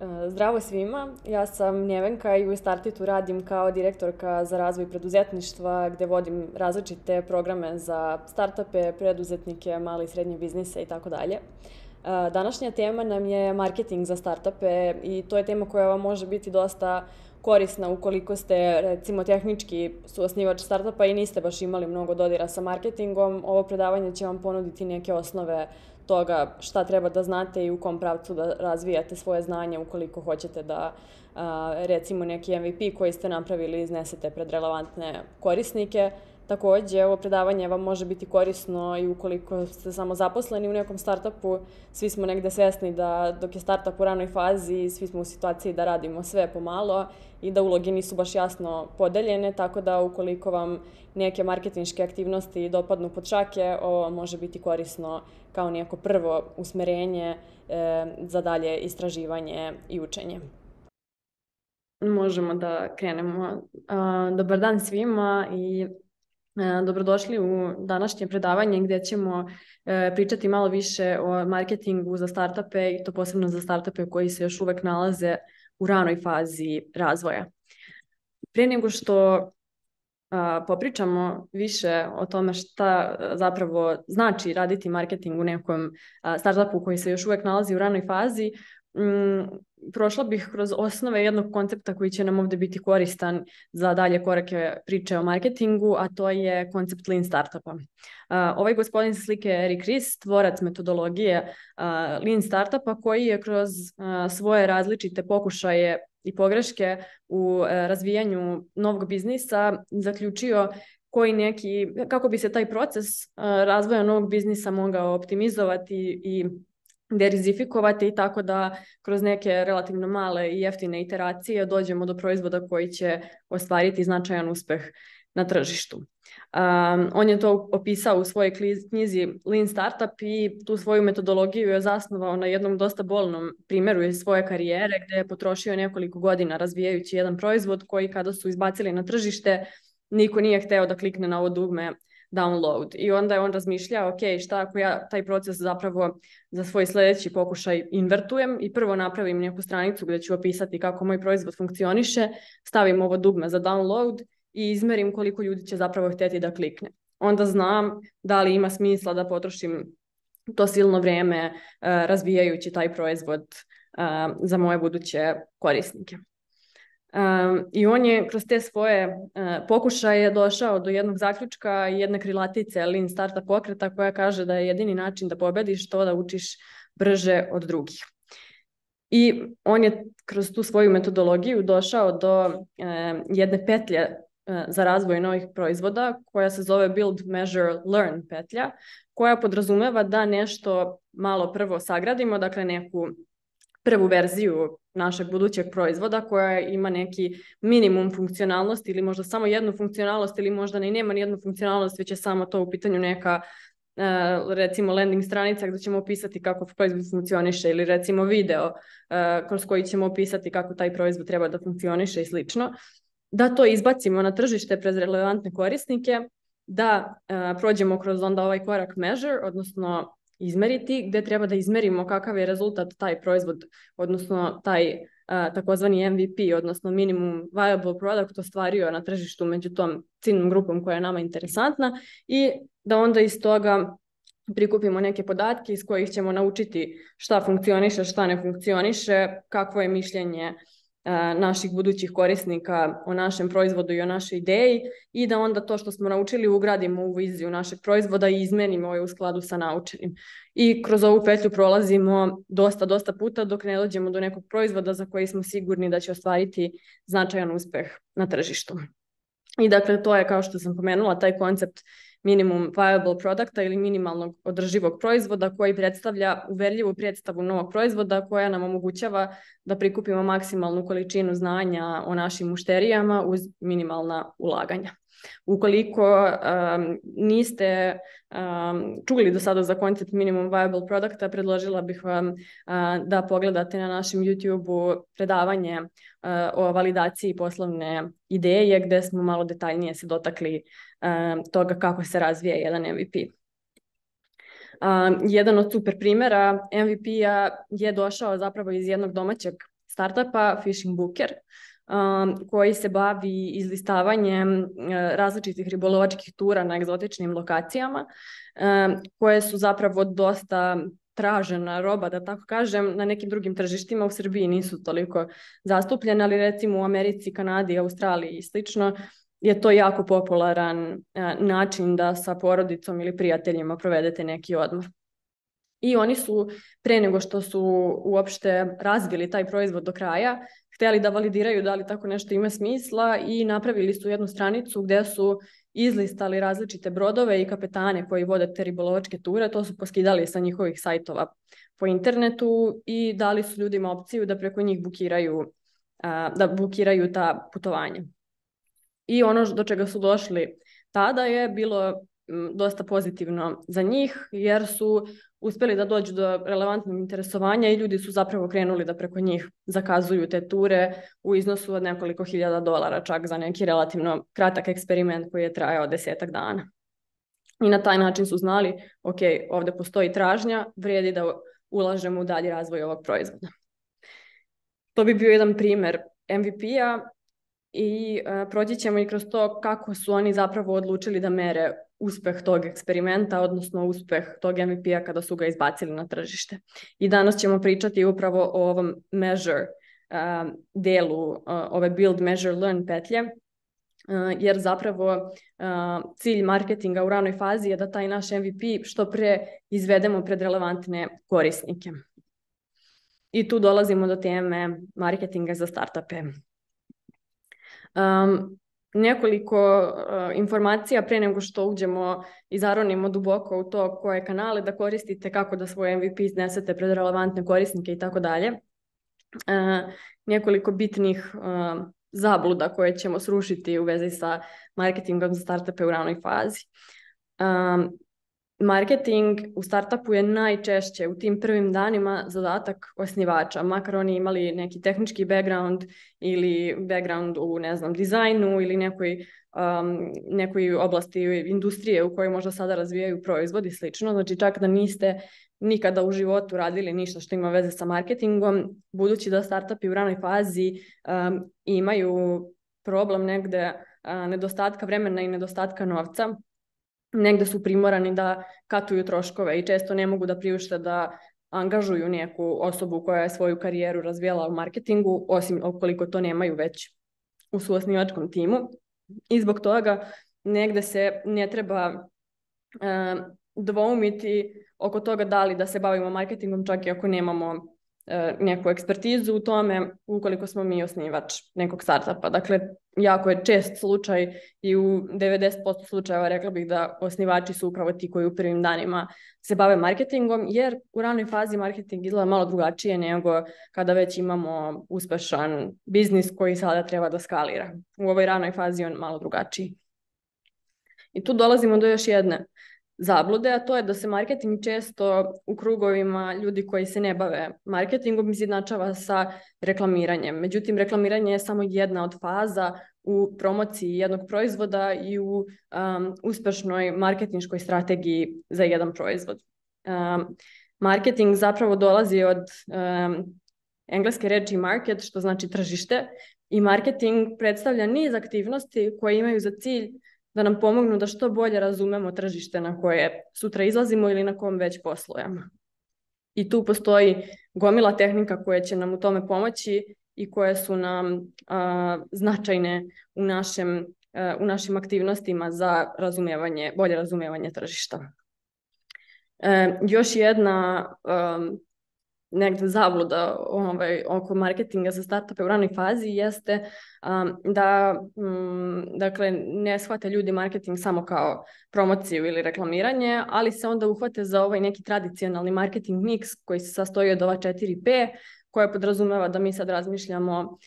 Eh, zdravo svima, ja sam Njevenka i u Startitu radim kao direktorka za razvoj preduzetništva gdje vodim različite programe za startupe, preduzetnike, mali i srednje biznise i tako dalje. Eh, današnja tema nam je marketing za startupe i to je tema koja vam može biti dosta korisna ukoliko ste recimo tehnički suosnivač startupa i niste baš imali mnogo dodira sa marketingom. Ovo predavanje će vam ponuditi neke osnove toga šta treba da znate i u kom pravcu da razvijate svoje znanje ukoliko hoćete da recimo neki MVP koji ste napravili iznesete pred relevantne korisnike, Također, ovo predavanje vam može biti korisno i ukoliko ste samo zaposleni u nekom startupu, svi smo negde svesni da dok je startup u ranoj fazi, svi smo u situaciji da radimo sve pomalo i da uloge nisu baš jasno podeljene, tako da ukoliko vam neke marketinške aktivnosti dopadnu pod šake, ovo može biti korisno kao neko prvo usmerenje e, za dalje istraživanje i učenje. Možemo da krenemo. dobar dan svima i E, dobrodošli u današnje predavanje gdje ćemo e, pričati malo više o marketingu za startupe i to posebno za startupe koji se još uvijek nalaze u ranoj fazi razvoja. Prije nego što popričamo više o tome šta e, zapravo znači raditi marketing u nekom startupu koji se još uvijek nalazi u ranoj fazi, Mm, prošla bih kroz osnove jednog koncepta koji će nam ovdje biti koristan za dalje korake priče o marketingu, a to je koncept Lean Startupa. Uh, ovaj gospodin slike je Eric Ries, tvorac metodologije Lean Startupa, koji je kroz svoje različite pokušaje i pogreške u e, razvijanju novog biznisa zaključio koji neki, kako bi se taj proces razvoja novog biznisa mogao optimizovati i verizifikovati i tako da kroz neke relativno male i jeftine iteracije dođemo do proizvoda koji će ostvariti značajan uspeh na tržištu. on je to opisao u svojoj knjizi Lean Startup i tu svoju metodologiju je zasnovao na jednom dosta bolnom primjeru iz svoje karijere gdje je potrošio nekoliko godina razvijajući jedan proizvod koji kada su izbacili na tržište niko nije hteo da klikne na ovo dugme download. I onda je on razmišljao, ok, šta ako ja taj proces zapravo za svoj sljedeći pokušaj invertujem i prvo napravim neku stranicu gdje ću opisati kako moj proizvod funkcioniše, stavim ovo dugme za download i izmerim koliko ljudi će zapravo htjeti da klikne. Onda znam da li ima smisla da potrošim to silno vrijeme eh, razvijajući taj proizvod eh, za moje buduće korisnike. I on je kroz te svoje e, pokušaje došao do jednog zaključka i jedne krilatice lean starta pokreta koja kaže da je jedini način da pobediš to da učiš brže od drugih. I on je kroz tu svoju metodologiju došao do e, jedne petlje e, za razvoj novih proizvoda koja se zove Build, Measure, Learn petlja koja podrazumeva da nešto malo prvo sagradimo, dakle neku prvu verziju našeg budućeg proizvoda koja ima neki minimum funkcionalnosti ili možda samo jednu funkcionalnost ili možda ni nema ni jednu funkcionalnost već je samo to u pitanju neka e, recimo landing stranica gdje ćemo opisati kako proizvod funkcioniše ili recimo video e, kroz koji ćemo opisati kako taj proizvod treba da funkcioniše i slično. Da to izbacimo na tržište prez relevantne korisnike, da e, prođemo kroz onda ovaj korak measure, odnosno izmeriti, gdje treba da izmerimo kakav je rezultat taj proizvod, odnosno taj e, takozvani MVP, odnosno minimum viable product ostvario na tržištu među tom ciljnom grupom koja je nama interesantna i da onda iz toga prikupimo neke podatke iz kojih ćemo naučiti šta funkcioniše, šta ne funkcioniše, kakvo je mišljenje naših budućih korisnika o našem proizvodu i o našoj ideji i da onda to što smo naučili ugradimo u viziju našeg proizvoda i izmenimo je u skladu sa naučenim. I kroz ovu petlju prolazimo dosta, dosta puta dok ne dođemo do nekog proizvoda za koji smo sigurni da će ostvariti značajan uspeh na tržištu. I dakle, to je, kao što sam pomenula, taj koncept minimum viable producta ili minimalnog održivog proizvoda koji predstavlja uverljivu predstavu novog proizvoda koja nam omogućava da prikupimo maksimalnu količinu znanja o našim mušterijama uz minimalna ulaganja. Ukoliko um, niste um, čuli do sada za koncept minimum viable producta, predložila bih vam uh, da pogledate na našem youtube predavanje uh, o validaciji poslovne ideje gdje smo malo detaljnije se dotakli um, toga kako se razvija jedan MVP. jedan od super primjera MVP-a je došao zapravo iz jednog domaćeg startupa Fishing Booker Um, koji se bavi izlistavanjem uh, različitih ribolovačkih tura na egzotičnim lokacijama, um, koje su zapravo dosta tražena roba, da tako kažem, na nekim drugim tržištima u Srbiji nisu toliko zastupljene, ali recimo u Americi, Kanadi, Australiji i slično je to jako popularan uh, način da sa porodicom ili prijateljima provedete neki odmor. I oni su, pre nego što su uopšte razvili taj proizvod do kraja, htjeli da validiraju da li tako nešto ima smisla i napravili su jednu stranicu gdje su izlistali različite brodove i kapetane koji vode te ribolovačke ture, to su poskidali sa njihovih sajtova po internetu i dali su ljudima opciju da preko njih bukiraju, da bukiraju ta putovanja. I ono do čega su došli tada je bilo dosta pozitivno za njih jer su uspjeli da dođu do relevantnog interesovanja i ljudi su zapravo krenuli da preko njih zakazuju te ture u iznosu od nekoliko hiljada dolara čak za neki relativno kratak eksperiment koji je trajao desetak dana. I na taj način su znali, ok, ovdje postoji tražnja, vrijedi da ulažemo u dalji razvoj ovog proizvoda. To bi bio jedan primjer MVP-a i e, proći ćemo i kroz to kako su oni zapravo odlučili da mere uspeh tog eksperimenta, odnosno uspeh tog MVP-a kada su ga izbacili na tržište. I danas ćemo pričati upravo o ovom measure um, delu uh, ove build, measure, learn petlje, uh, jer zapravo uh, cilj marketinga u ranoj fazi je da taj naš MVP što pre izvedemo pred relevantne korisnike. I tu dolazimo do teme marketinga za startupe. Um, nekoliko eh, informacija prije nego što uđemo i zaronimo duboko u to koje kanale da koristite, kako da svoje MVP iznesete pred relevantne korisnike i tako dalje. Eh, nekoliko bitnih eh, zabluda koje ćemo srušiti u vezi sa marketingom za startupe u ranoj fazi. Marketing u startupu je najčešće u tim prvim danima zadatak osnivača, makar oni imali neki tehnički background ili background u ne znam dizajnu ili nekoj, um, nekoj oblasti industrije u kojoj možda sada razvijaju proizvod i slično. Znači čak da niste nikada u životu radili ništa što ima veze sa marketingom, budući da startupi u ranoj fazi um, imaju problem negde uh, nedostatka vremena i nedostatka novca negde su primorani da katuju troškove i često ne mogu da priušte da angažuju neku osobu koja je svoju karijeru razvijela u marketingu, osim ukoliko to nemaju već u suosnivačkom timu. I zbog toga negde se ne treba e, dvoumiti oko toga da li da se bavimo marketingom čak i ako nemamo e, neku ekspertizu u tome ukoliko smo mi osnivač nekog startupa. Dakle, jako je čest slučaj i u 90% slučajeva rekla bih da osnivači su upravo ti koji u prvim danima se bave marketingom, jer u ranoj fazi marketing izgleda malo drugačije nego kada već imamo uspešan biznis koji sada treba da skalira. U ovoj ranoj fazi on malo drugačiji. I tu dolazimo do još jedne zablude, a to je da se marketing često u krugovima ljudi koji se ne bave marketingom izjednačava sa reklamiranjem. Međutim, reklamiranje je samo jedna od faza u promociji jednog proizvoda i u uspješnoj um, uspešnoj marketinškoj strategiji za jedan proizvod. Um, marketing zapravo dolazi od um, engleske reči market, što znači tržište, i marketing predstavlja niz aktivnosti koje imaju za cilj da nam pomognu da što bolje razumemo tržište na koje sutra izlazimo ili na kom već poslujemo. I tu postoji gomila tehnika koje će nam u tome pomoći i koje su nam značajne e, u, našim aktivnostima za razumijevanje, bolje razumijevanje tržišta. E, još jedna e, negdje zabluda ovaj, oko marketinga za startupe u ranoj fazi jeste da mm, dakle, ne shvate ljudi marketing samo kao promociju ili reklamiranje, ali se onda uhvate za ovaj neki tradicionalni marketing mix koji se sastoji od ova 4P, koja podrazumeva da mi sad razmišljamo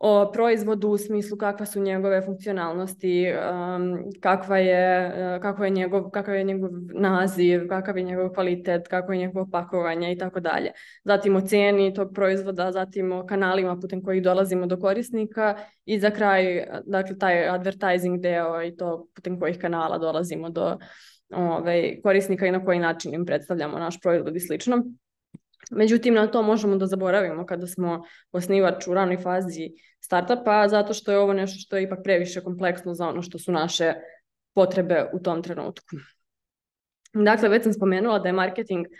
o proizvodu u smislu kakva su njegove funkcionalnosti, um, kakva je, uh, kako je njegov, kakav je njegov naziv, kakav je njegov kvalitet, kako je njegovo pakovanje i tako dalje. Zatim o cijeni tog proizvoda, zatim o kanalima putem kojih dolazimo do korisnika i za kraj uh, dakle, taj advertising deo i to putem kojih kanala dolazimo do ovaj, korisnika i na koji način im predstavljamo naš proizvod i slično. Međutim, na to možemo da zaboravimo kada smo osnivač u ranoj fazi startupa, zato što je ovo nešto što je ipak previše kompleksno za ono što su naše potrebe u tom trenutku. Dakle, već sam spomenula da je marketing e,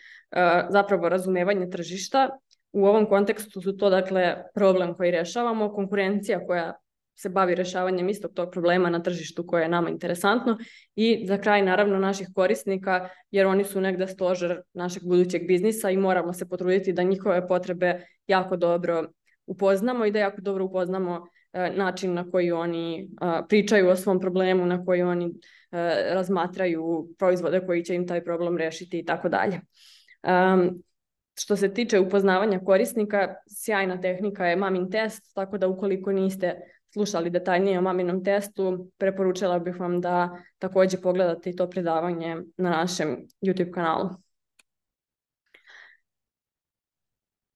zapravo razumevanje tržišta. U ovom kontekstu su to dakle problem koji rješavamo, konkurencija koja se bavi rješavanjem istog tog problema na tržištu koje je nama interesantno i za kraj naravno naših korisnika jer oni su negdje stožer našeg budućeg biznisa i moramo se potruditi da njihove potrebe jako dobro upoznamo i da jako dobro upoznamo e, način na koji oni e, pričaju o svom problemu, na koji oni e, razmatraju proizvode koji će im taj problem rešiti i tako dalje. Što se tiče upoznavanja korisnika, sjajna tehnika je mamin test, tako da ukoliko niste slušali detaljnije o maminom testu, preporučila bih vam da također pogledate i to predavanje na našem YouTube kanalu.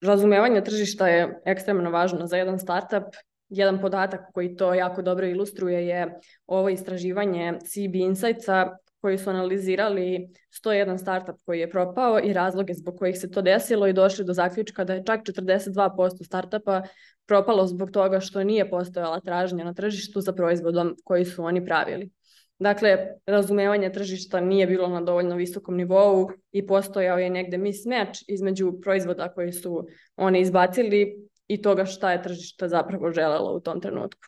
Razumevanje tržišta je ekstremno važno za jedan startup. Jedan podatak koji to jako dobro ilustruje je ovo istraživanje CB Insightsa koji su analizirali 101 startup koji je propao i razloge zbog kojih se to desilo i došli do zaključka da je čak 42% startupa propalo zbog toga što nije postojala tražnja na tržištu za proizvodom koji su oni pravili. Dakle, razumevanje tržišta nije bilo na dovoljno visokom nivou i postojao je negde mismatch između proizvoda koji su oni izbacili i toga šta je tržište zapravo želelo u tom trenutku.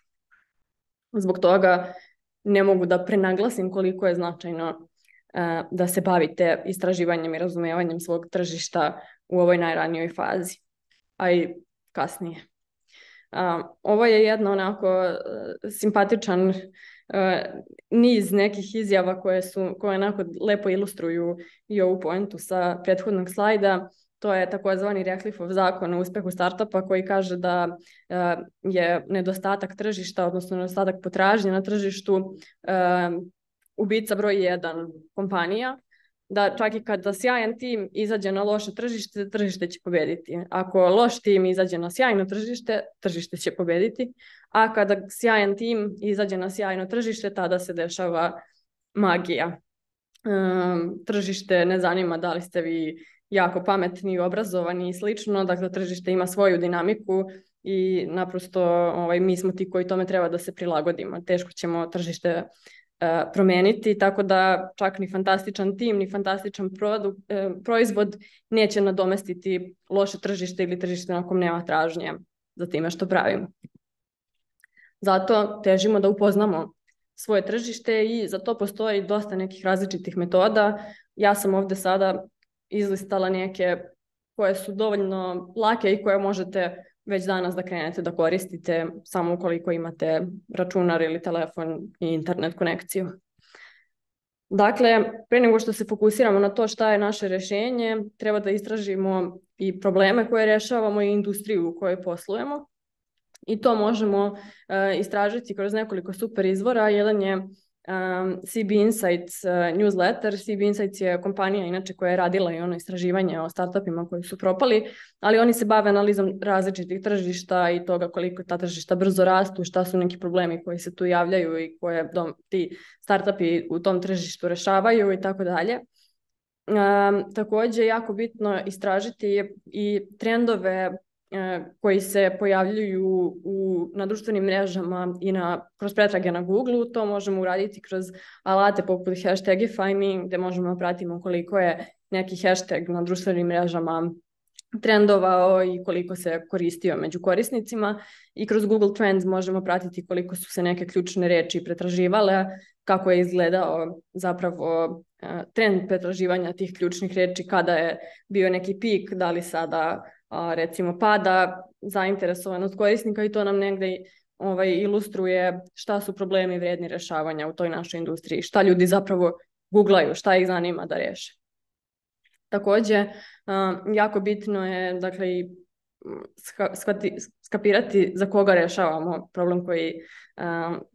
Zbog toga ne mogu da prenaglasim koliko je značajno e, da se bavite istraživanjem i razumevanjem svog tržišta u ovoj najranijoj fazi, a i kasnije. Ovo je jedno onako e, simpatičan e, niz nekih izjava koje, su, koje onako lepo ilustruju i ovu poentu sa prethodnog slajda. To je takozvani Rekliffov zakon o uspehu startupa koji kaže da e, je nedostatak tržišta, odnosno nedostatak potražnje na tržištu ubica broj jedan kompanija da čak i kada sjajan tim izađe na loše tržište, tržište će pobediti. Ako loš tim izađe na sjajno tržište, tržište će pobediti. A kada sjajan tim izađe na sjajno tržište, tada se dešava magija. Ehm, tržište ne zanima da li ste vi jako pametni, obrazovani i slično. Dakle, tržište ima svoju dinamiku i naprosto ovaj, mi smo ti koji tome treba da se prilagodimo. Teško ćemo tržište E, promeniti, tako da čak ni fantastičan tim, ni fantastičan e, proizvod neće nadomestiti loše tržište ili tržište na kom nema tražnje za time što pravimo. Zato težimo da upoznamo svoje tržište i za to postoji dosta nekih različitih metoda. Ja sam ovdje sada izlistala neke koje su dovoljno lake i koje možete već danas da krenete da koristite samo ukoliko imate računar ili telefon i internet konekciju. Dakle, prije nego što se fokusiramo na to šta je naše rješenje, treba da istražimo i probleme koje rješavamo i industriju u kojoj poslujemo. I to možemo e, istražiti kroz nekoliko super izvora. Jedan je um, CB Insights e, newsletter. CB Insights je kompanija inače koja je radila i ono istraživanje o startupima koji su propali, ali oni se bave analizom različitih tržišta i toga koliko ta tržišta brzo rastu, šta su neki problemi koji se tu javljaju i koje ti startupi u tom tržištu rešavaju i tako dalje. Um, također jako bitno istražiti i trendove E, koji se pojavljuju u, na društvenim mrežama i na, kroz pretrage na Google, to možemo uraditi kroz alate poput hashtagify me, gde možemo pratimo koliko je neki hashtag na društvenim mrežama trendovao i koliko se koristio među korisnicima i kroz Google Trends možemo pratiti koliko su se neke ključne reči pretraživale, kako je izgledao zapravo e, trend pretraživanja tih ključnih reči, kada je bio neki pik, da li sada recimo pada zainteresovanost korisnika i to nam negdje ovaj, ilustruje šta su problemi vrijedni rješavanja u toj našoj industriji, šta ljudi zapravo guglaju, šta ih zanima da riješe. Također, jako bitno je dakle, i skapirati za koga rješavamo problem koji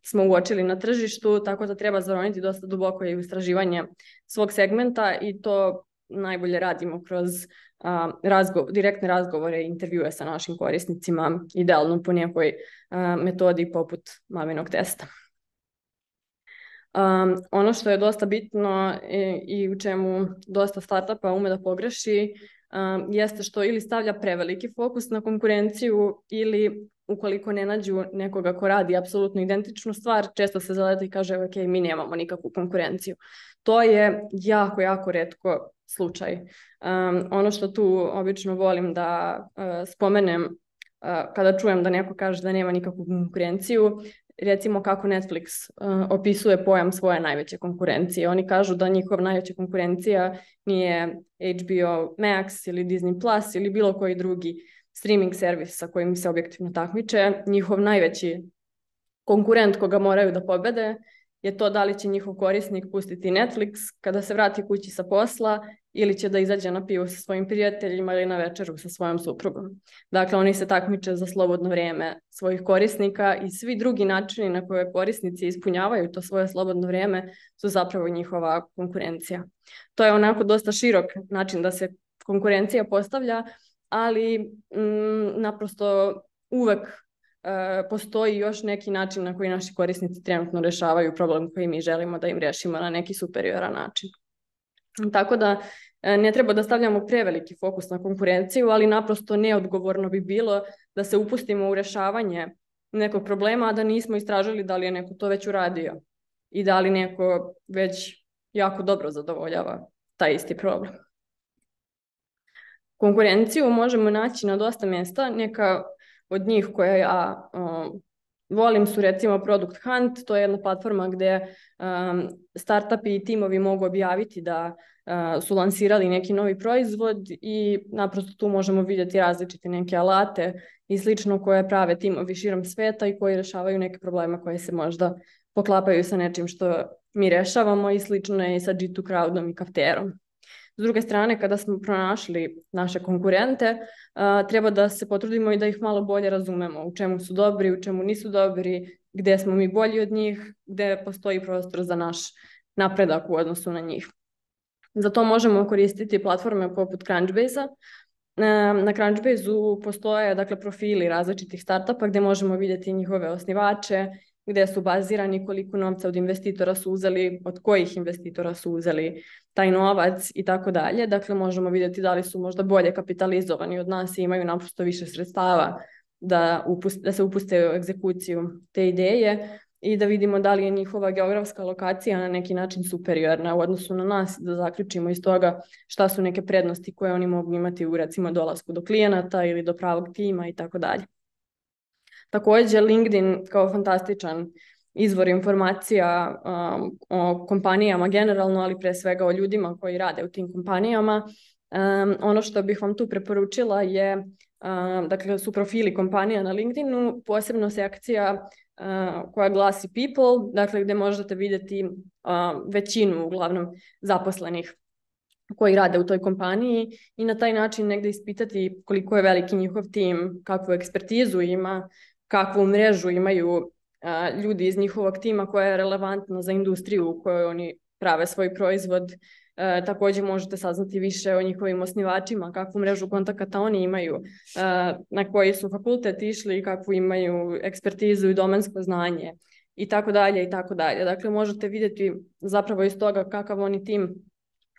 smo uočili na tržištu, tako da treba zaroniti dosta duboko i istraživanje svog segmenta i to najbolje radimo kroz direktne razgovore i intervjue sa našim korisnicima, idealno po nekoj metodi poput maminog testa. ono što je dosta bitno e, i, u čemu dosta startupa ume da pogreši jeste što ili stavlja preveliki fokus na konkurenciju ili ukoliko ne nađu nekoga ko radi apsolutno identičnu stvar, često se zaleta i kaže ok, mi nemamo nikakvu konkurenciju. To je jako, jako redko slučaj. ono što tu obično volim da e, spomenem e, kada čujem da neko kaže da nema nikakvu konkurenciju, recimo kako Netflix e, opisuje pojam svoje najveće konkurencije. Oni kažu da njihov najveća konkurencija nije HBO Max ili Disney Plus ili bilo koji drugi streaming servis sa kojim se objektivno takmiče, njihov najveći konkurent koga moraju da pobede je to da li će njihov korisnik pustiti Netflix kada se vrati kući sa posla ili će da izađe na pivo sa svojim prijateljima ili na večeru sa svojom suprugom. Dakle, oni se takmiče za slobodno vrijeme svojih korisnika i svi drugi načini na koje korisnici ispunjavaju to svoje slobodno vrijeme su zapravo njihova konkurencija. To je onako dosta širok način da se konkurencija postavlja, ali mm, naprosto uvek e, postoji još neki način na koji naši korisnici trenutno rješavaju problem koji mi želimo da im rešimo na neki superioran način. Tako da e, ne treba da stavljamo preveliki fokus na konkurenciju, ali naprosto neodgovorno bi bilo da se upustimo u rješavanje nekog problema, a da nismo istražili da li je neko to već uradio i da li neko već jako dobro zadovoljava taj isti problem konkurenciju možemo naći na dosta mjesta. Neka od njih koja ja volim su recimo Product Hunt, to je jedna platforma gdje startupi i timovi mogu objaviti da e, su lansirali neki novi proizvod i naprosto tu možemo vidjeti različite neke alate i slično koje prave timovi širom sveta i koji rješavaju neke probleme koje se možda poklapaju sa nečim što mi rješavamo i slično je i sa G2 Crowdom i Kafterom. S druge strane, kada smo pronašli naše konkurente, treba da se potrudimo i da ih malo bolje razumemo u čemu su dobri, u čemu nisu dobri, gdje smo mi bolji od njih, gdje postoji prostor za naš napredak u odnosu na njih. Za to možemo koristiti platforme poput crunchbase Na Crunchbase-u postoje dakle, profili različitih startupa gdje možemo vidjeti njihove osnivače, gdje su bazirani, koliko novca od investitora su uzeli, od kojih investitora su uzeli taj novac i tako dalje. Dakle, možemo vidjeti da li su možda bolje kapitalizovani od nas i imaju naprosto više sredstava da, da se upuste u egzekuciju te ideje i da vidimo da li je njihova geografska lokacija na neki način superiorna u odnosu na nas, da zaključimo iz toga šta su neke prednosti koje oni mogu imati u recimo dolasku do klijenata ili do pravog tima i tako dalje. Također LinkedIn kao fantastičan izvor informacija um, o kompanijama generalno, ali pre svega o ljudima koji rade u tim kompanijama. Um, ono što bih vam tu preporučila je, um, dakle su profili kompanija na LinkedInu, posebno sekcija uh, koja glasi people, dakle gdje možete vidjeti većinu uglavnom zaposlenih koji rade u toj kompaniji i na taj način negdje ispitati koliko je veliki njihov tim, kakvu ekspertizu ima, kakvu mrežu imaju ljudi iz njihovog tima koja je relevantna za industriju u kojoj oni prave svoj proizvod. E, također možete saznati više o njihovim osnivačima, kakvu mrežu kontakata oni imaju, e, na koji su fakultet išli, kakvu imaju ekspertizu i domensko znanje i tako dalje i tako dalje. Dakle, možete vidjeti zapravo iz toga kakav oni tim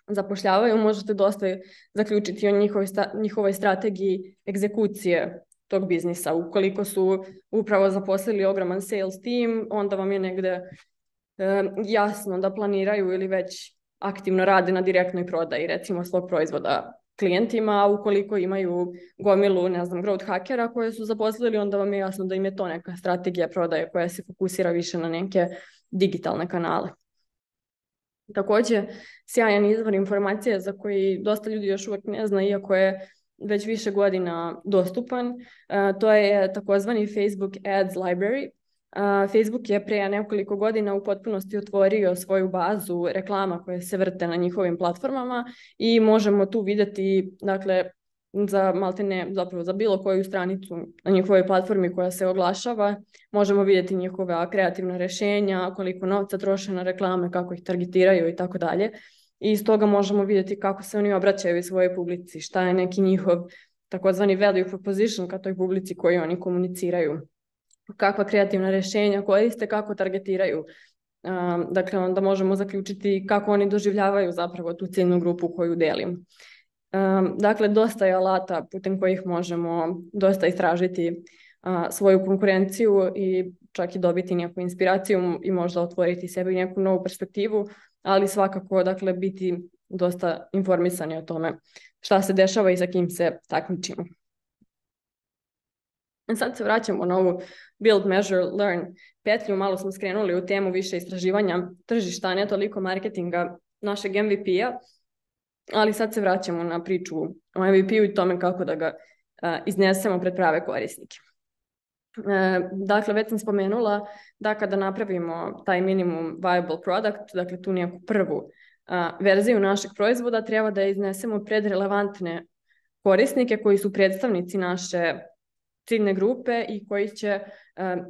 zapošljavaju, možete dosta zaključiti o njihovoj, njihovoj strategiji egzekucije tog biznisa. Ukoliko su upravo zaposlili ogroman sales team, onda vam je negde eh, jasno da planiraju ili već aktivno rade na direktnoj prodaji recimo svog proizvoda klijentima, a ukoliko imaju gomilu, ne znam, growth hakera koje su zaposlili, onda vam je jasno da im je to neka strategija prodaje koja se fokusira više na neke digitalne kanale. Također, sjajan izvor informacije za koji dosta ljudi još uvijek ne zna, iako je već više godina dostupan. E, to je takozvani Facebook Ads Library. E, Facebook je prije nekoliko godina u potpunosti otvorio svoju bazu reklama koje se vrte na njihovim platformama i možemo tu vidjeti dakle, za maltene, zapravo za bilo koju stranicu na njihovoj platformi koja se oglašava, možemo vidjeti njihova kreativna rješenja, koliko novca troše na reklame, kako ih targetiraju i tako dalje i iz toga možemo vidjeti kako se oni obraćaju svojoj publici, šta je neki njihov takozvani value proposition ka toj publici koju oni komuniciraju, kakva kreativna rješenja koriste, kako targetiraju. dakle, onda možemo zaključiti kako oni doživljavaju zapravo tu ciljnu grupu koju delim. dakle, dosta je alata putem kojih možemo dosta istražiti svoju konkurenciju i čak i dobiti neku inspiraciju i možda otvoriti sebi neku novu perspektivu ali svakako dakle, biti dosta informisani o tome šta se dešava i za kim se takmičimo. E, sad se vraćamo na ovu build, measure, learn petlju. Malo smo skrenuli u temu više istraživanja tržišta, ne toliko marketinga našeg MVP-a, ali sad se vraćamo na priču o MVP-u i tome kako da ga iznesemo pred prave korisnike. E, dakle, već sam spomenula da kada napravimo taj minimum viable product, dakle tu neku prvu verziju našeg proizvoda, treba da iznesemo pred relevantne korisnike koji su predstavnici naše ciljne grupe i koji će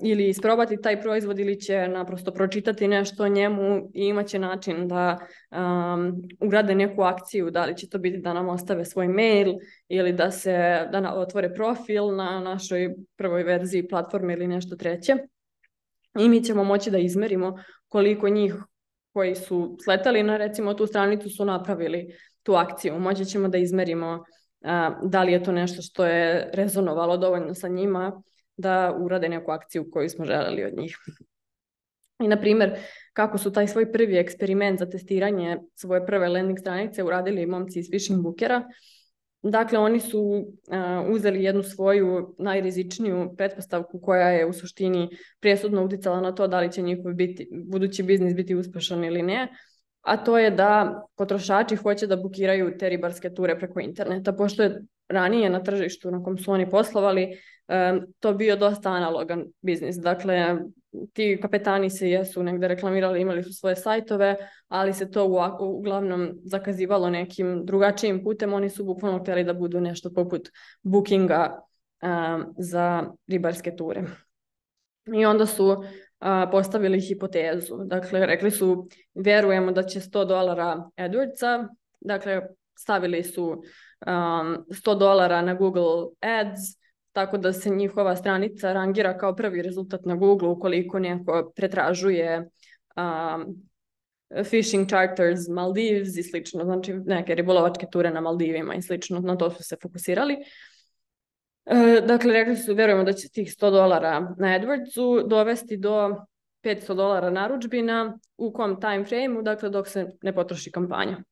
ili isprobati taj proizvod ili će naprosto pročitati nešto o njemu i imat će način da ugrade neku akciju, da li će to biti da nam ostave svoj mail ili da se da otvore profil na našoj prvoj verziji platforme ili nešto treće. I mi ćemo moći da izmerimo koliko njih koji su sletali na recimo tu stranicu su napravili tu akciju. Moći ćemo da izmerimo da li je to nešto što je rezonovalo dovoljno sa njima da urade neku akciju koju smo željeli od njih. I na primjer, kako su taj svoj prvi eksperiment za testiranje svoje prve landing stranice uradili momci iz Fishing Bookera. Dakle, oni su uzeli jednu svoju najrizičniju pretpostavku koja je u suštini presudno utjecala na to da li će njihov biti, budući biznis biti uspješan ili ne a to je da potrošači hoće da bukiraju te ribarske ture preko interneta. Pošto je ranije na tržištu na kom su oni poslovali, to bio dosta analogan biznis. Dakle, ti kapetani se jesu negde reklamirali, imali su svoje sajtove, ali se to uglavnom zakazivalo nekim drugačijim putem. Oni su bukvalno htjeli da budu nešto poput bookinga za ribarske ture. I onda su postavili hipotezu. Dakle, rekli su vjerujemo da će 100 dolara AdWordsa, dakle stavili su 100 um, dolara na Google Ads, tako da se njihova stranica rangira kao prvi rezultat na Google ukoliko neko pretražuje fishing um, charters Maldives i slično, znači neke ribolovačke ture na Maldivima i slično, na to su se fokusirali. E, dakle, rekli su, vjerujemo da će tih 100 dolara na AdWordsu dovesti do 500 dolara naručbina u kom time frame dakle dok se ne potroši kampanja. E,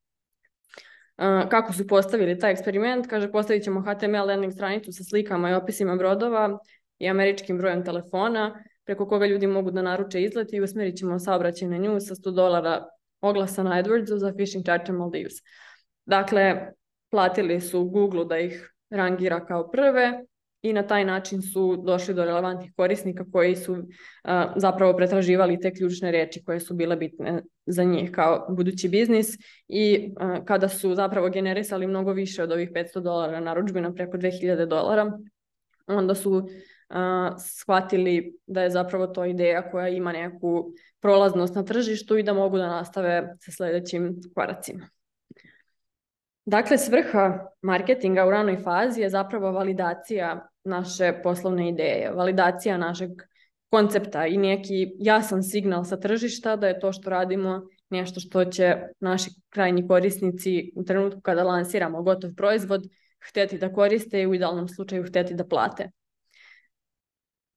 kako su postavili taj eksperiment? Kaže, postavit ćemo HTML landing stranicu sa slikama i opisima brodova i američkim brojem telefona preko koga ljudi mogu da naruče izlet i usmjerit ćemo saobraćaj na nju sa 100 dolara oglasa na AdWordsu za phishing charter Maldives. Dakle, platili su Google da ih rangira kao prve i na taj način su došli do relevantnih korisnika koji su zapravo pretraživali te ključne riječi koje su bile bitne za njih kao budući biznis i kada su zapravo generisali mnogo više od ovih 500 dolara narudžbina preko 2000 dolara, onda su shvatili da je zapravo to ideja koja ima neku prolaznost na tržištu i da mogu da nastave sa sljedećim koracima. Dakle, svrha marketinga u ranoj fazi je zapravo validacija naše poslovne ideje, validacija našeg koncepta i neki jasan signal sa tržišta da je to što radimo nešto što će naši krajnji korisnici u trenutku kada lansiramo gotov proizvod htjeti da koriste i u idealnom slučaju htjeti da plate.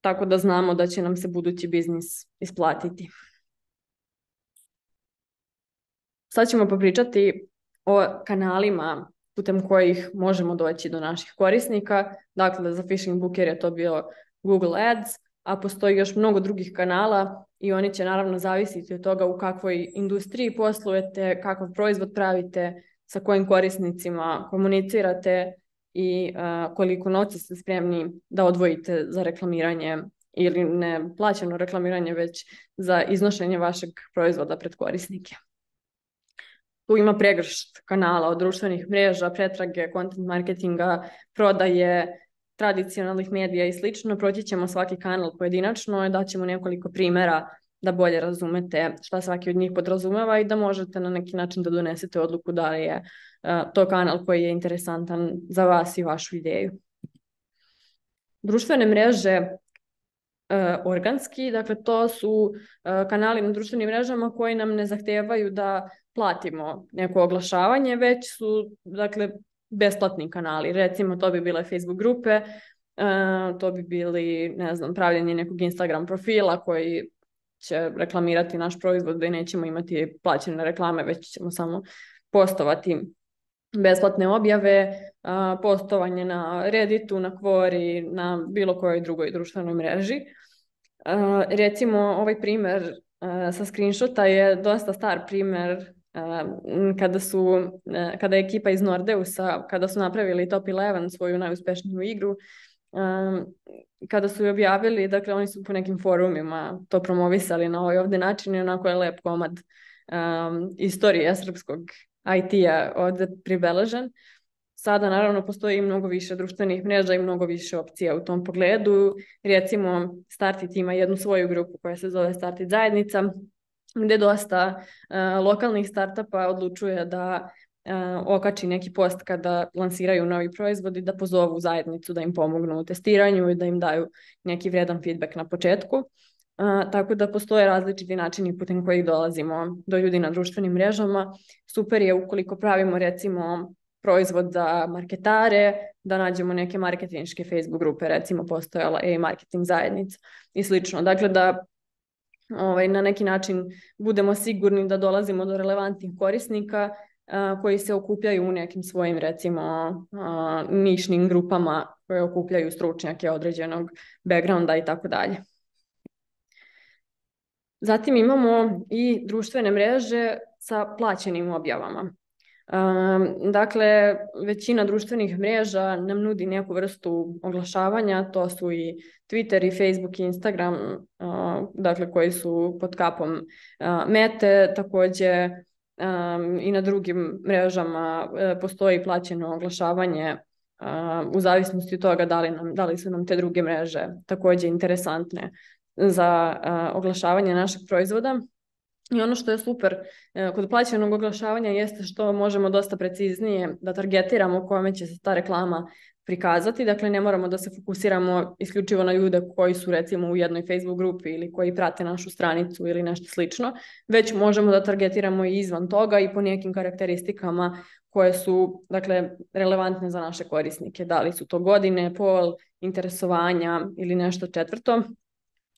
Tako da znamo da će nam se budući biznis isplatiti. Sad ćemo popričati o kanalima putem kojih možemo doći do naših korisnika. Dakle, za phishing booker je to bio Google Ads, a postoji još mnogo drugih kanala i oni će naravno zavisiti od toga u kakvoj industriji poslujete, kakav proizvod pravite, sa kojim korisnicima komunicirate i e, koliko novca ste spremni da odvojite za reklamiranje ili ne plaćeno reklamiranje, već za iznošenje vašeg proizvoda pred korisnike tu ima pregršt kanala od društvenih mreža, pretrage, content marketinga, prodaje, tradicionalnih medija i slično. Proći ćemo svaki kanal pojedinačno i daćemo nekoliko primjera da bolje razumete šta svaki od njih podrazumeva i da možete na neki način da donesete odluku da li je e, to kanal koji je interesantan za vas i vašu ideju. Društvene mreže E, organski, dakle to su e, kanali na društvenim mrežama koji nam ne zahtijevaju da platimo neko oglašavanje, već su dakle besplatni kanali. Recimo to bi bile Facebook grupe, e, to bi bili, ne znam, pravljenje nekog Instagram profila koji će reklamirati naš proizvod da i nećemo imati plaćene reklame, već ćemo samo postovati besplatne objave, postovanje na Redditu, na Quori, na bilo kojoj drugoj društvenoj mreži. recimo, ovaj primjer sa screenshota je dosta star primjer kada, je ekipa iz Nordeusa, kada su napravili Top 11, svoju najuspješniju igru, kada su ju objavili, dakle oni su po nekim forumima to promovisali na ovaj ovdje način i onako je lep komad istorije srpskog it je ovdje pribeležen. Sada naravno postoji mnogo više društvenih mreža i mnogo više opcija u tom pogledu. Recimo Startit ima jednu svoju grupu koja se zove Startit zajednica gdje dosta e, lokalnih startupa odlučuje da e, okači neki post kada lansiraju novi proizvod i da pozovu zajednicu da im pomognu u testiranju i da im daju neki vredan feedback na početku tako da postoje različiti načini putem kojih dolazimo do ljudi na društvenim mrežama. Super je ukoliko pravimo recimo proizvod za marketare, da nađemo neke marketinške Facebook grupe, recimo postojala je marketing zajednica i slično. Dakle, da ovaj, na neki način budemo sigurni da dolazimo do relevantnih korisnika koji se okupljaju u nekim svojim recimo nišnim grupama koje okupljaju stručnjake određenog backgrounda i tako dalje. Zatim imamo i društvene mreže sa plaćenim objavama. Ehm, dakle, većina društvenih mreža nam nudi neku vrstu oglašavanja, to su i Twitter i Facebook i Instagram, dakle koji su pod kapom mete, Također ehm, i na drugim mrežama e, postoji plaćeno oglašavanje u zavisnosti od toga da li, nam, su nam te druge mreže također interesantne za oglašavanje našeg proizvoda. I ono što je super e, kod plaćenog oglašavanja jeste što možemo dosta preciznije da targetiramo kome će se ta reklama prikazati. Dakle, ne moramo da se fokusiramo isključivo na ljude koji su recimo u jednoj Facebook grupi ili koji prate našu stranicu ili nešto slično, već možemo da targetiramo i izvan toga i po nekim karakteristikama koje su dakle, relevantne za naše korisnike. Da li su to godine, pol, interesovanja ili nešto četvrto.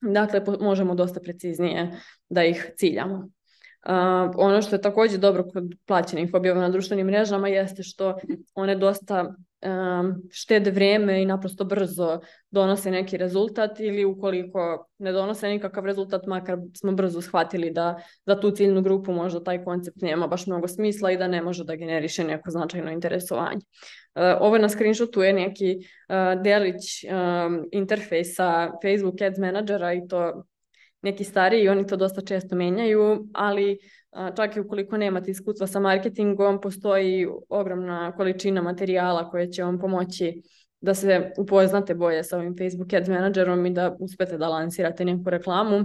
Dakle, možemo dosta preciznije da ih ciljamo. ono što je također dobro kod plaćenih objava na društvenim mrežama jeste što one dosta um, štede vrijeme i naprosto brzo donose neki rezultat ili ukoliko ne donose nikakav rezultat, makar smo brzo shvatili da za tu ciljnu grupu možda taj koncept nema baš mnogo smisla i da ne može da generiše neko značajno interesovanje. E, ovo na screenshotu je neki e, delić e, interfejsa Facebook Ads menadžera i to neki stariji, oni to dosta često menjaju, ali čak i ukoliko nemate iskustva sa marketingom, postoji ogromna količina materijala koje će vam pomoći da se upoznate bolje sa ovim Facebook Ads menadžerom i da uspete da lansirate neku reklamu.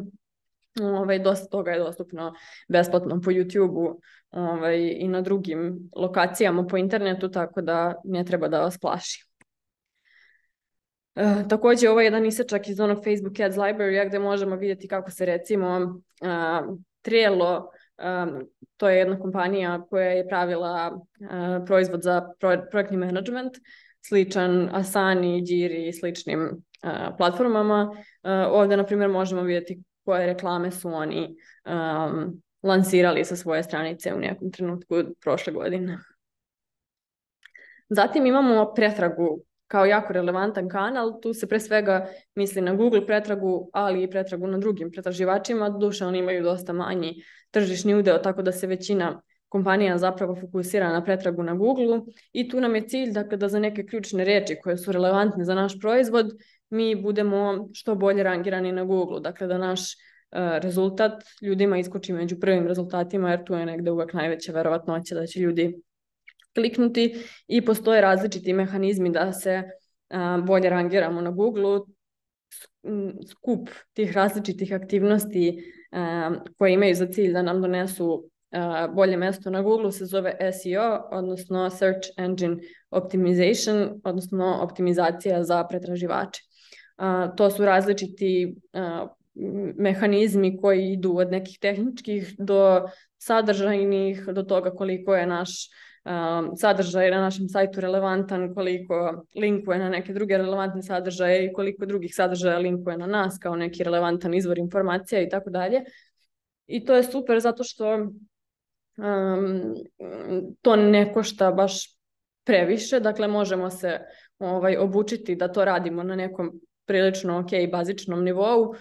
Ovaj, dosta toga je dostupno besplatno po youtube ovaj, i na drugim lokacijama po internetu, tako da ne treba da vas plaši. Eh, također ovo je jedan čak iz onog Facebook Ads Library gdje možemo vidjeti kako se recimo trelo to je jedna kompanija koja je pravila eh, proizvod za projektni management, sličan Asani, Jiri i sličnim eh, platformama. Eh, ovdje, na primjer, možemo vidjeti koje reklame su oni lansirali sa svoje stranice u nekom trenutku prošle godine. Zatim imamo pretragu kao jako relevantan kanal, tu se pre svega misli na Google pretragu, ali i pretragu na drugim pretraživačima, duše oni imaju dosta manji tržišni udeo, tako da se većina kompanija zapravo fokusira na pretragu na Google i tu nam je cilj dakle, da za neke ključne riječi koje su relevantne za naš proizvod mi budemo što bolje rangirani na Google, dakle da naš e, rezultat ljudima iskoči među prvim rezultatima jer tu je negdje uvek najveća verovatnoća da će ljudi kliknuti i postoje različiti mehanizmi da se bolje rangiramo na Google skup tih različitih aktivnosti koje imaju za cilj da nam donesu bolje mjesto na Google se zove SEO, odnosno Search Engine Optimization, odnosno optimizacija za pretraživače. To su različiti mehanizmi koji idu od nekih tehničkih do sadržajnih, do toga koliko je naš um, sadržaj na našem sajtu relevantan, koliko linkuje na neke druge relevantne sadržaje i koliko drugih sadržaja linkuje na nas kao neki relevantan izvor informacija i tako dalje. I to je super zato što ehm, to ne košta baš previše, dakle možemo se ovaj, obučiti da to radimo na nekom prilično ok bazičnom nivou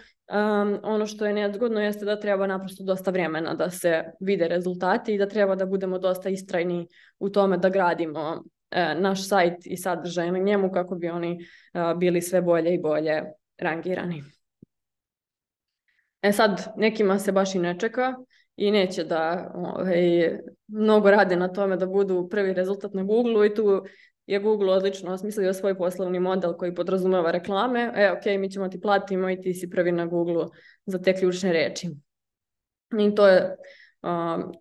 ono što je nezgodno jeste da treba naprosto dosta vremena da se vide rezultati i da treba da budemo dosta istrajni u tome da gradimo e, naš sajt i sadržaj na njemu kako bi oni e, bili sve bolje i bolje rangirani. E sad, nekima se baš i ne čeka, i neće da ovaj, mnogo rade na tome da budu prvi rezultat na Google i tu je Google odlično osmislio svoj poslovni model koji podrazumeva reklame. E, ok, mi ćemo ti platimo i ti si prvi na Google za te ključne reči. I to je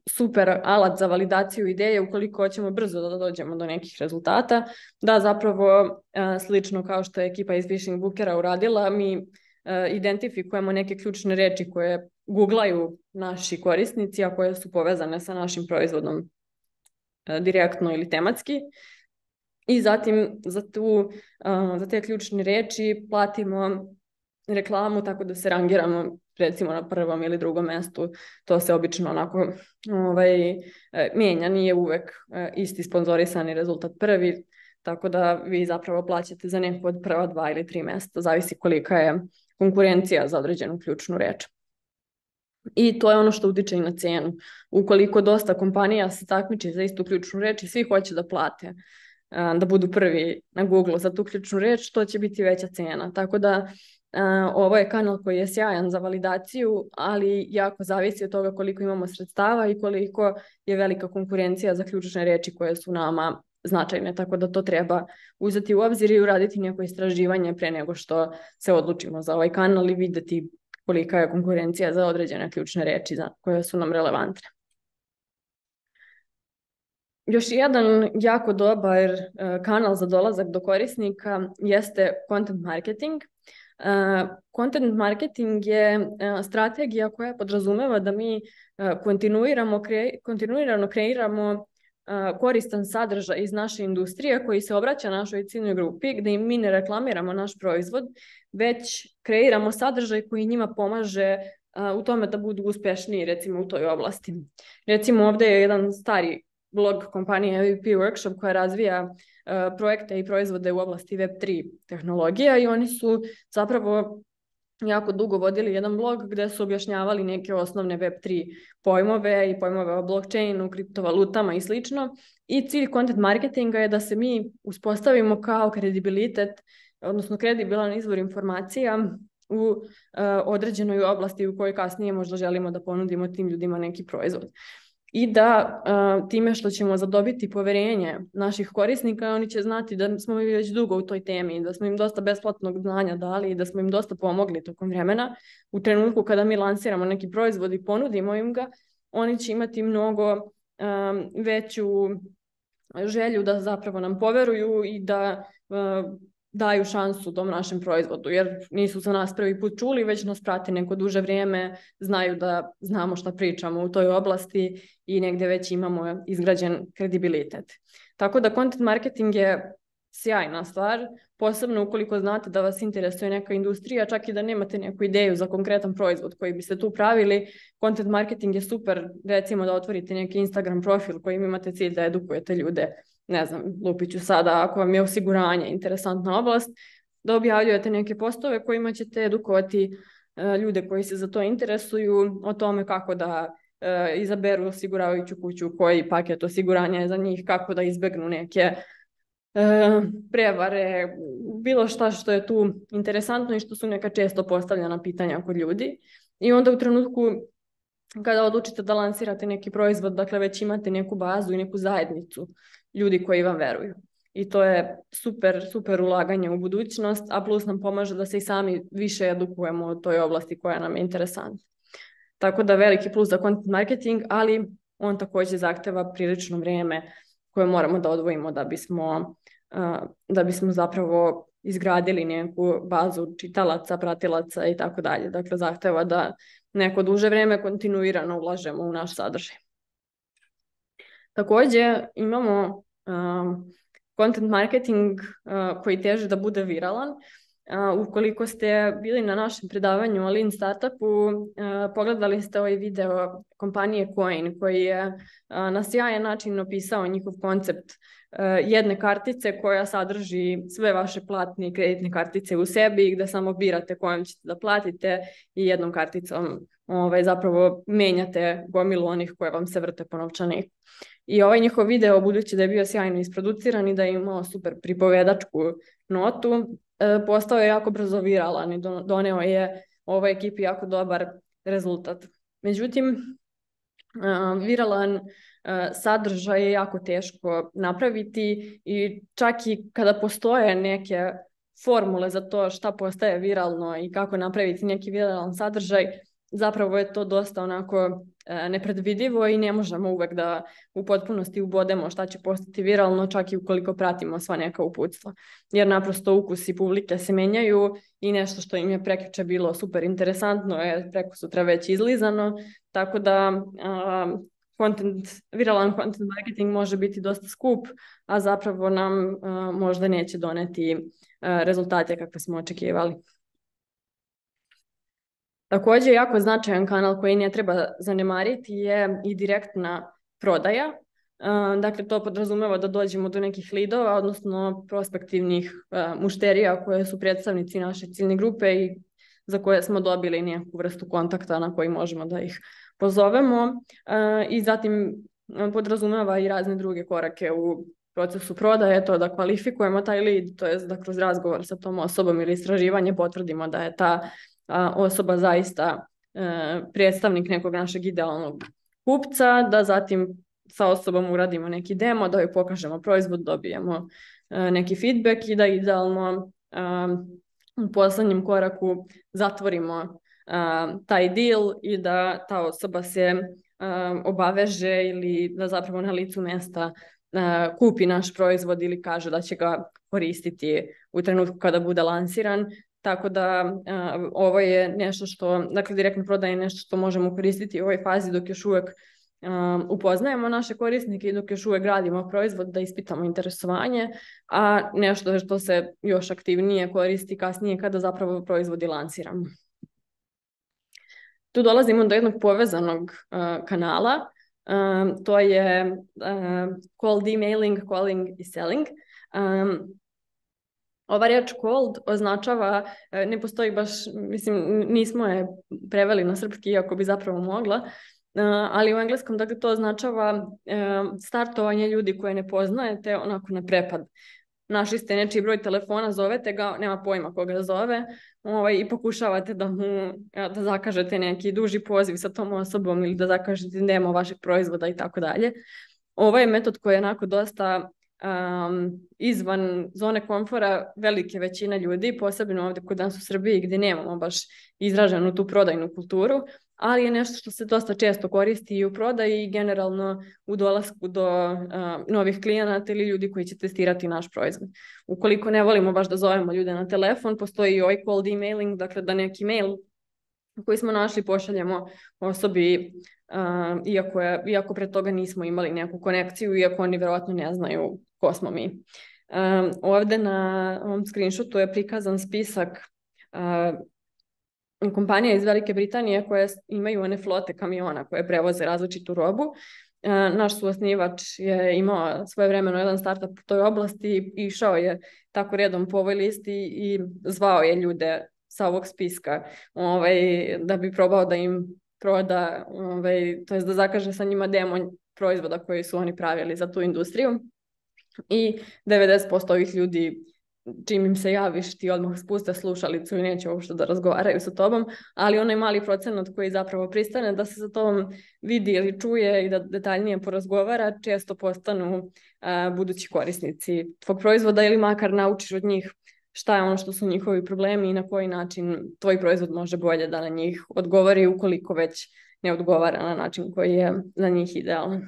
super alat za validaciju ideje ukoliko hoćemo brzo da dođemo do nekih rezultata. Da, zapravo e, slično kao što je ekipa iz Fishing uradila, mi e, identifikujemo neke ključne reči koje guglaju naši korisnici, a koje su povezane sa našim proizvodom e, direktno ili tematski. I zatim za, tu, e, za te ključne riječi platimo reklamu tako da se rangiramo recimo na prvom ili drugom mjestu. To se obično onako ovaj, e, mijenja, nije uvek isti sponzorisani rezultat prvi. Tako da vi zapravo plaćate za neku od prva dva ili tri mjesta, zavisi kolika je konkurencija za određenu ključnu riječ. I to je ono što utiče i na cijenu. Ukoliko dosta kompanija se takmiče za istu ključnu reč i svi hoće da plate, da budu prvi na Google za tu ključnu reč, to će biti veća cijena. Tako da ovo je kanal koji je sjajan za validaciju, ali jako zavisi od toga koliko imamo sredstava i koliko je velika konkurencija za ključne reči koje su nama značajne, tako da to treba uzeti u obzir i uraditi neko istraživanje pre nego što se odlučimo za ovaj kanal i videti kolika je konkurencija za određene ključne riječi za, koje su nam relevantne. Još jedan jako dobar e, kanal za dolazak do korisnika jeste content marketing. E, content marketing je e, strategija koja podrazumeva da mi kontinuirano kreiramo koristan sadržaj iz naše industrije koji se obraća našoj ciljnoj grupi gdje mi ne reklamiramo naš proizvod, već kreiramo sadržaj koji njima pomaže u tome da budu uspješniji recimo u toj oblasti. Recimo ovdje je jedan stari blog kompanije MVP Workshop koja razvija projekte i proizvode u oblasti Web3 tehnologija i oni su zapravo jako dugo vodili jedan blog gdje su objašnjavali neke osnovne Web3 pojmove i pojmove o blockchainu, kriptovalutama i slično. I cilj content marketinga je da se mi uspostavimo kao kredibilitet, odnosno kredibilan izvor informacija u eh, određenoj oblasti u kojoj kasnije možda želimo da ponudimo tim ljudima neki proizvod i da e, time što ćemo zadobiti povjerenje naših korisnika, oni će znati da smo mi već dugo u toj temi, da smo im dosta besplatnog znanja dali i da smo im dosta pomogli tokom vremena. U trenutku kada mi lansiramo neki proizvod i ponudimo im ga, oni će imati mnogo e, veću želju da zapravo nam poveruju i da e, daju šansu tom našem proizvodu, jer nisu se nas prvi put čuli, već nas prati neko duže vrijeme, znaju da znamo šta pričamo u toj oblasti i negdje već imamo izgrađen kredibilitet. Tako da content marketing je sjajna stvar, posebno ukoliko znate da vas interesuje neka industrija, čak i da nemate neku ideju za konkretan proizvod koji biste tu pravili, content marketing je super, recimo da otvorite neki Instagram profil kojim imate cilj da edukujete ljude ne znam, lupit ću sada ako vam je osiguranje interesantna oblast, da objavljujete neke postove kojima ćete edukovati eh, ljude koji se za to interesuju o tome kako da eh, izaberu osiguravajuću kuću, koji paket osiguranja je za njih, kako da izbegnu neke eh, prevare, bilo šta što je tu interesantno i što su neka često postavljena pitanja kod ljudi. I onda u trenutku kada odlučite da lansirate neki proizvod, dakle već imate neku bazu i neku zajednicu ljudi koji vam veruju. I to je super, super ulaganje u budućnost, a plus nam pomaže da se i sami više edukujemo u toj oblasti koja nam je interesantna. Tako da veliki plus za content marketing, ali on također zahteva prilično vrijeme koje moramo da odvojimo da bismo, da bismo zapravo izgradili neku bazu čitalaca, pratilaca i tako dalje. Dakle, zahteva da neko duže vrijeme kontinuirano ulažemo u naš sadržaj. Također imamo um, content marketing uh, koji teže da bude viralan. Uh, ukoliko ste bili na našem predavanju o Lean Startupu, uh, pogledali ste ovaj video kompanije Coin koji je na sjajan način opisao njihov koncept jedne kartice koja sadrži sve vaše platne i kreditne kartice u sebi da samo birate kojom ćete da platite i jednom karticom ovaj, zapravo menjate gomilu onih koje vam se vrte po novčaniku. I ovaj njihov video, budući da je bio sjajno isproduciran i da je imao super pripovedačku notu, e, postao je jako brzo viralan i doneo je ovoj ekipi jako dobar rezultat. Međutim, e, viralan e, sadržaj je jako teško napraviti i čak i kada postoje neke formule za to šta postaje viralno i kako napraviti neki viralan sadržaj, zapravo je to dosta onako E, nepredvidivo i ne možemo uvek da u potpunosti ubodemo šta će postati viralno čak i ukoliko pratimo sva neka uputstva. Jer naprosto ukusi publike se menjaju i nešto što im je prekriče bilo super interesantno je preko sutra već izlizano, tako da content, viralan content marketing može biti dosta skup, a zapravo nam možda neće doneti e, rezultate kakve smo očekivali. Također, jako značajan kanal koji ne treba zanemariti je i direktna prodaja. E, dakle, to podrazumeva da dođemo do nekih lidova, odnosno prospektivnih e, mušterija koje su predstavnici naše ciljne grupe i za koje smo dobili neku vrstu kontakta na koji možemo da ih pozovemo. E, I zatim podrazumeva i razne druge korake u procesu prodaje, to da kvalifikujemo taj lid, to je da kroz razgovor sa tom osobom ili istraživanje potvrdimo da je ta osoba zaista e, predstavnik nekog našeg idealnog kupca, da zatim sa osobom uradimo neki demo, da joj pokažemo proizvod, dobijemo e, neki feedback i da idealno e, u posljednjem koraku zatvorimo taj deal i da ta osoba se obaveže ili da zapravo na licu mjesta kupi naš proizvod ili kaže da će ga koristiti u trenutku kada bude lansiran tako da e, ovo je nešto što, dakle direktno prodaje je nešto što možemo koristiti u ovoj fazi dok još uvijek e, upoznajemo naše korisnike i dok još uvijek radimo proizvod da ispitamo interesovanje, a nešto što se još aktivnije koristi kasnije kada zapravo proizvodi lansiramo. Tu dolazimo do jednog povezanog e, kanala, to je cold emailing, calling i selling. Ova riječ cold označava, e, ne postoji baš, mislim, nismo je preveli na srpski, iako bi zapravo mogla, e, ali u engleskom dakle, to označava e, startovanje ljudi koje ne poznajete onako na prepad. Našli ste nečiji broj telefona, zovete ga, nema pojma koga zove ovaj, i pokušavate da da zakažete neki duži poziv sa tom osobom ili da zakažete demo vašeg proizvoda i tako dalje. Ovo ovaj je metod koji je onako dosta um, izvan zone komfora velike većine ljudi, posebno ovdje kod nas u Srbiji gdje nemamo baš izraženu tu prodajnu kulturu, ali je nešto što se dosta često koristi i u prodaji i generalno u dolasku do novih klijenata ili ljudi koji će testirati naš proizvod. Ukoliko ne volimo baš da zovemo ljude na telefon, postoji i ovaj cold emailing, dakle da neki mail koji smo našli pošaljemo osobi Ehm, iako, je, iako pred toga nismo imali neku konekciju, iako oni vjerojatno ne znaju ko smo mi. Ehm, ovdje na ovom screenshotu je prikazan spisak ehm, kompanija iz Velike Britanije koje imaju one flote kamiona koje prevoze različitu robu. naš suosnivač je imao svoje vremeno jedan startup u toj oblasti i išao je tako redom po ovoj listi i zvao je ljude sa ovog spiska ovaj, da bi probao da im proda, ovaj, to jest da zakaže sa njima demo proizvoda koji su oni pravili za tu industriju. I 90% ovih ljudi čim im se javiš ti odmah spuste slušalicu i neće uopšte da razgovaraju sa tobom, ali onaj mali procenat koji zapravo pristane da se sa tobom vidi ili čuje i da detaljnije porazgovara, često postanu budući korisnici tvog proizvoda ili makar naučiš od njih šta je ono što su njihovi problemi i na koji način tvoj proizvod može bolje da na njih odgovori ukoliko već ne odgovara na način koji je na njih idealan.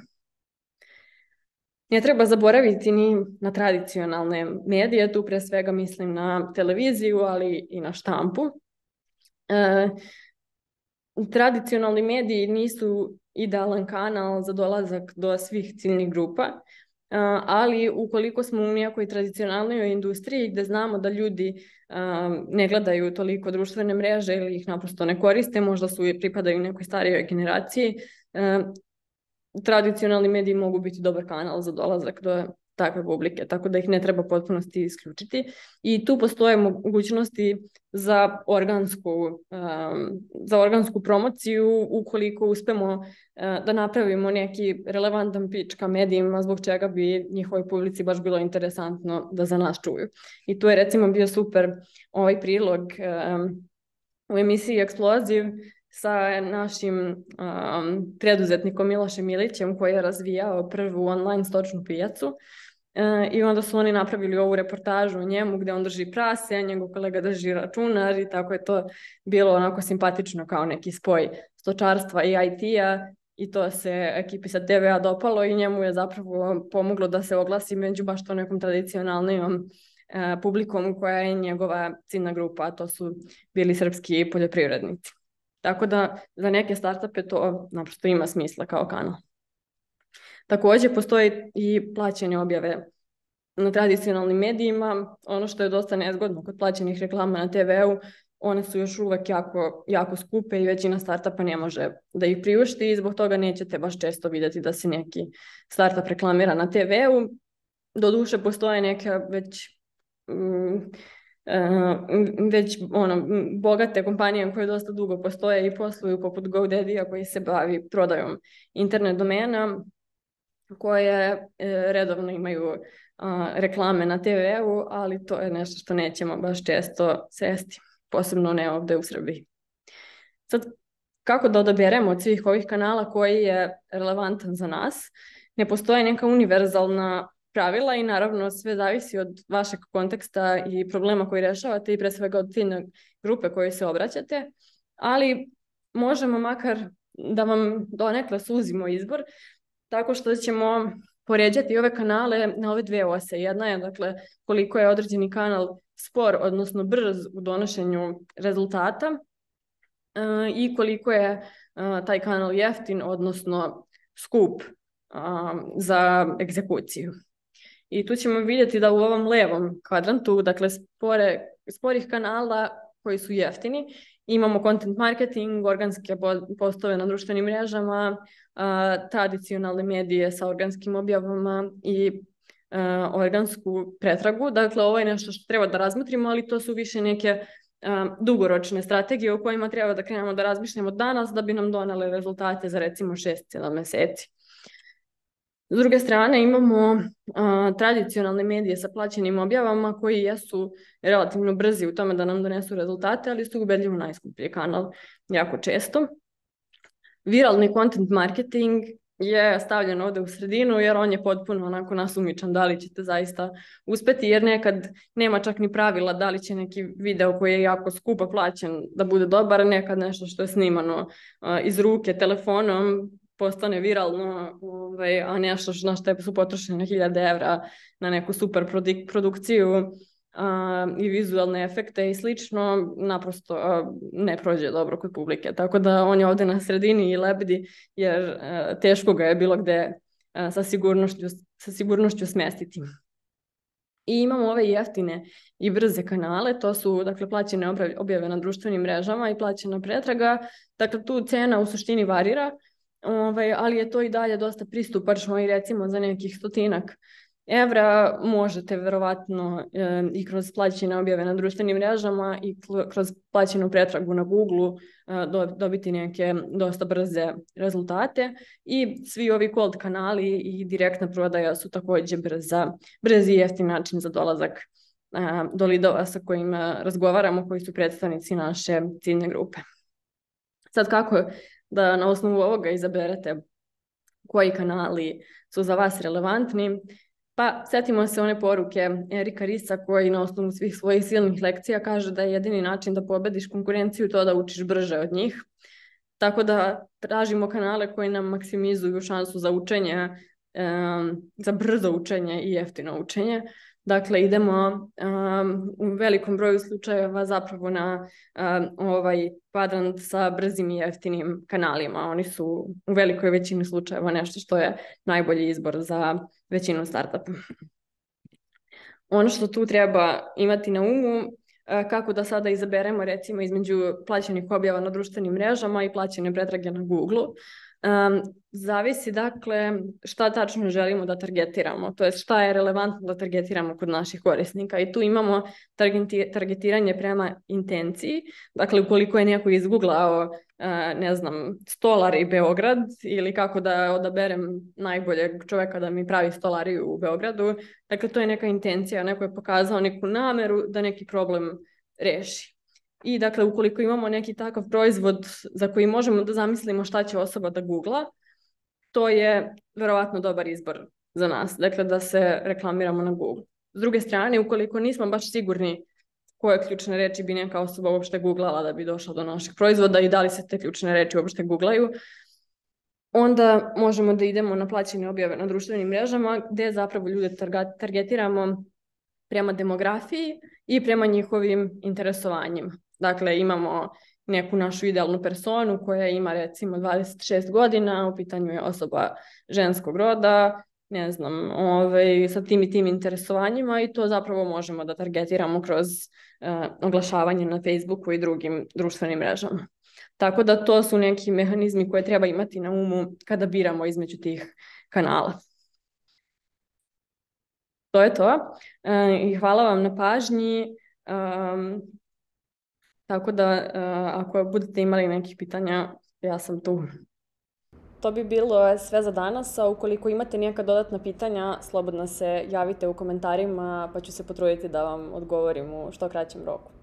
Ne treba zaboraviti ni na tradicionalne medije, tu pre svega mislim na televiziju, ali i na štampu. E, tradicionalni mediji nisu idealan kanal za dolazak do svih ciljnih grupa, ali ukoliko smo u nekoj tradicionalnoj industriji gdje znamo da ljudi ne gledaju toliko društvene mreže ili ih naprosto ne koriste, možda su i pripadaju nekoj starijoj generaciji, tradicionalni mediji mogu biti dobar kanal za dolazak do takve publike, tako da ih ne treba potpunosti isključiti. I tu postoje mogućnosti za organsku, ehm, za organsku promociju ukoliko uspemo eh, da napravimo neki relevantan pitch ka medijima zbog čega bi njihovoj publici baš bilo interesantno da za nas čuju. I tu je recimo bio super ovaj prilog ehm, u emisiji Eksploziv sa našim ehm, preduzetnikom Milošem Milićem koji je razvijao prvu online stočnu pijacu E, I onda su oni napravili ovu reportažu o njemu gdje on drži prase, a njegov kolega drži računar i tako je to bilo onako simpatično kao neki spoj stočarstva i IT-a i to se ekipi sa TV-a dopalo i njemu je zapravo pomoglo da se oglasi među baš to nekom tradicionalnijom e, publikom koja je njegova ciljna grupa, a to su bili srpski poljoprivrednici. Tako da za neke startupe to naprosto ima smisla kao kanal. Također postoji i plaćanje objave na tradicionalnim medijima. Ono što je dosta nezgodno kod plaćenih reklama na TV-u, one su još uvijek jako, skupe i većina startupa ne može da ih priušti i zbog toga nećete baš često vidjeti da se neki startup reklamira na TV-u. Doduše postoje neke već mm, eh, već ono, bogate kompanije koje dosta dugo postoje i posluju poput GoDaddy-a koji se bavi prodajom internet domena koje e, redovno imaju reklame na TV-u, ali to je nešto što nećemo baš često sesti, posebno ne ovdje u Srbiji. Sad, kako da odaberemo od svih ovih kanala koji je relevantan za nas? Ne postoji neka univerzalna pravila i naravno sve zavisi od vašeg konteksta i problema koji rješavate i pre svega od ciljne grupe koje se obraćate, ali možemo makar da vam donekle suzimo izbor tako što ćemo poređati ove kanale na ove dvije ose. Jedna je dakle koliko je određeni kanal spor, odnosno brz u donošenju rezultata e, i koliko je e, taj kanal jeftin, odnosno skup za egzekuciju. I tu ćemo vidjeti da u ovom levom kvadrantu, dakle spore, sporih kanala koji su jeftini, imamo content marketing, organske postove na društvenim mrežama, tradicionalne medije sa organskim objavama i e, organsku pretragu. Dakle, ovo je nešto što treba da razmotrimo, ali to su više neke e, dugoročne strategije u kojima treba da krenemo da razmišljamo danas da bi nam donale rezultate za recimo 6-7 meseci. S druge strane imamo tradicionalne medije sa plaćenim objavama koji jesu relativno brzi u tome da nam donesu rezultate, ali su ubedljivo najskuplji kanal jako često. Viralni content marketing je stavljen ovdje u sredinu jer on je potpuno onako nasumičan da li ćete zaista uspeti jer nekad nema čak ni pravila da li će neki video koji je jako skupo plaćen da bude dobar, nekad nešto što je snimano iz ruke telefonom postane viralno, ovaj, a nešto na što su potrošene hiljade evra na neku super produkciju i vizualne efekte i slično, naprosto ne prođe dobro kod publike. Tako da on je ovdje na sredini i lebedi, jer e, teško ga je bilo gde e, sa, sigurnošću, sa smestiti. I imamo ove jeftine i brze kanale, to su dakle plaćene objave na društvenim mrežama i plaćena pretraga. Dakle, tu cena u suštini varira, Ovaj, ali je to i dalje dosta pristupačno i recimo za nekih stotinak evra možete verovatno e, i kroz plaćene objave na društvenim mrežama i kroz plaćenu pretragu na Google e, dobiti neke dosta brze rezultate i svi ovi cold kanali i direktna prodaja su također brza, brzi i način za dolazak e, do lidova sa kojima razgovaramo koji su predstavnici naše ciljne grupe. Sad kako da na osnovu ovoga izaberete koji kanali su za vas relevantni. Pa setimo se one poruke Erika Risa koji na osnovu svih svojih silnih lekcija kaže da je jedini način da pobediš konkurenciju to da učiš brže od njih. Tako da tražimo kanale koji nam maksimizuju šansu za učenje, za brzo učenje i jeftino učenje. Dakle, idemo um, u velikom broju slučajeva zapravo na um, ovaj kvadrant sa brzim i jeftinim kanalima. Oni su u velikoj većini slučajeva nešto što je najbolji izbor za većinu startupa. Ono što tu treba imati na umu uh, kako da sada izaberemo recimo između plaćenih objava na društvenim mrežama i plaćene pretrage na Google zavisi dakle šta tačno želimo da targetiramo, to je šta je relevantno da targetiramo kod naših korisnika i tu imamo targetiranje prema intenciji, dakle ukoliko je neko izguglao e, ne znam stolari Beograd ili kako da odaberem najboljeg čovjeka da mi pravi stolari u Beogradu, dakle to je neka intencija, neko je pokazao neku nameru da neki problem reši. I dakle, ukoliko imamo neki takav proizvod za koji možemo da zamislimo šta će osoba da googla, to je verovatno dobar izbor za nas, dakle da se reklamiramo na Google. S druge strane, ukoliko nismo baš sigurni koje ključne reči bi neka osoba uopšte googlala da bi došla do našeg proizvoda i da li se te ključne reči uopšte googlaju, onda možemo da idemo na plaćene objave na društvenim mrežama gdje zapravo ljude targetiramo prema demografiji i prema njihovim interesovanjima. Dakle, imamo neku našu idealnu personu koja ima recimo 26 godina, u pitanju je osoba ženskog roda, ne znam, ovaj, sa tim i tim interesovanjima i to zapravo možemo da targetiramo kroz e, oglašavanje na Facebooku i drugim društvenim mrežama. Tako da to su neki mehanizmi koje treba imati na umu kada biramo između tih kanala. To je to. E, I hvala vam na pažnji. Tako da, e, ako budete imali nekih pitanja, ja sam tu. To bi bilo e, sve za danas, a ukoliko imate neka dodatna pitanja, slobodno se javite u komentarima pa ću se potruditi da vam odgovorim u što kraćem roku.